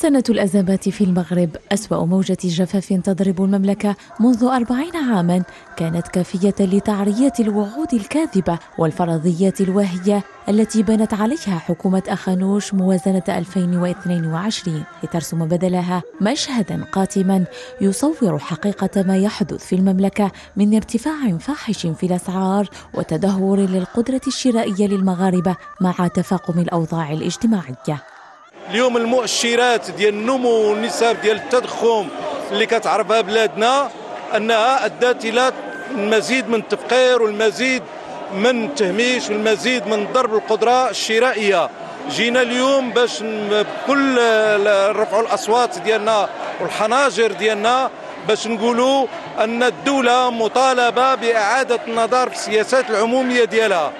سنة الأزمات في المغرب أسوأ موجة جفاف تضرب المملكة منذ أربعين عاما كانت كافية لتعرية الوعود الكاذبة والفرضيات الواهية التي بنت عليها حكومة أخانوش موازنة 2022 لترسم بدلها مشهدا قاتما يصور حقيقة ما يحدث في المملكة من ارتفاع فاحش في الأسعار وتدهور للقدرة الشرائية للمغاربة مع تفاقم الأوضاع الاجتماعية اليوم المؤشرات ديال النمو والنسب ديال التضخم اللي كتعرفها بلادنا انها ادت الى المزيد من التفقير والمزيد من التهميش والمزيد من ضرب القدره الشرائيه جينا اليوم باش بكل رفعوا الاصوات ديالنا والحناجر ديالنا باش نقولوا ان الدوله مطالبه باعاده النظر في السياسات العموميه ديالها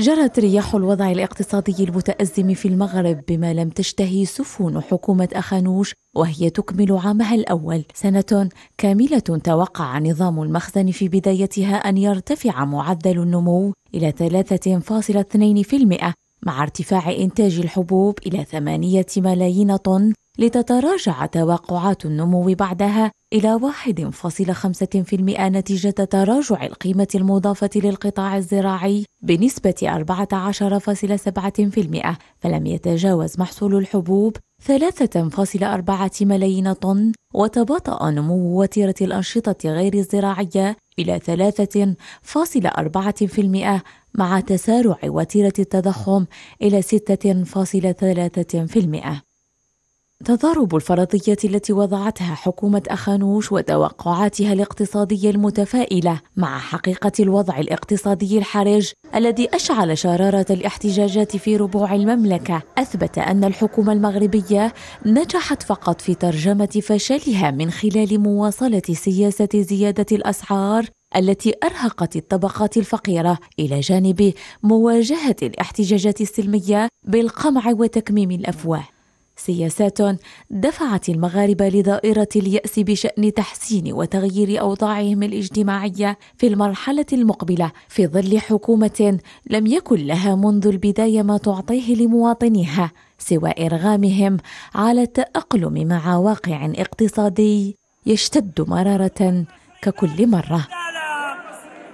جرت رياح الوضع الاقتصادي المتأزم في المغرب بما لم تشتهي سفن حكومة أخانوش وهي تكمل عامها الأول سنة كاملة توقع نظام المخزن في بدايتها أن يرتفع معدل النمو إلى 3.2% مع ارتفاع إنتاج الحبوب إلى 8 ملايين طن لتتراجع توقعات النمو بعدها إلى 1.5% نتيجة تراجع القيمة المضافة للقطاع الزراعي بنسبة 14.7% فلم يتجاوز محصول الحبوب 3.4 ملايين طن وتباطأ نمو وتيرة الأنشطة غير الزراعية إلى 3.4% مع تسارع وتيرة التضخم إلى 6.3% تضارب الفرضيات التي وضعتها حكومة أخانوش وتوقعاتها الاقتصادية المتفائلة مع حقيقة الوضع الاقتصادي الحرج الذي أشعل شرارة الاحتجاجات في ربوع المملكة أثبت أن الحكومة المغربية نجحت فقط في ترجمة فشلها من خلال مواصلة سياسة زيادة الأسعار التي ارهقت الطبقات الفقيره الى جانب مواجهه الاحتجاجات السلميه بالقمع وتكميم الافواه سياسات دفعت المغاربه لدائره الياس بشان تحسين وتغيير اوضاعهم الاجتماعيه في المرحله المقبله في ظل حكومه لم يكن لها منذ البدايه ما تعطيه لمواطنيها سوى ارغامهم على التاقلم مع واقع اقتصادي يشتد مراره ككل مره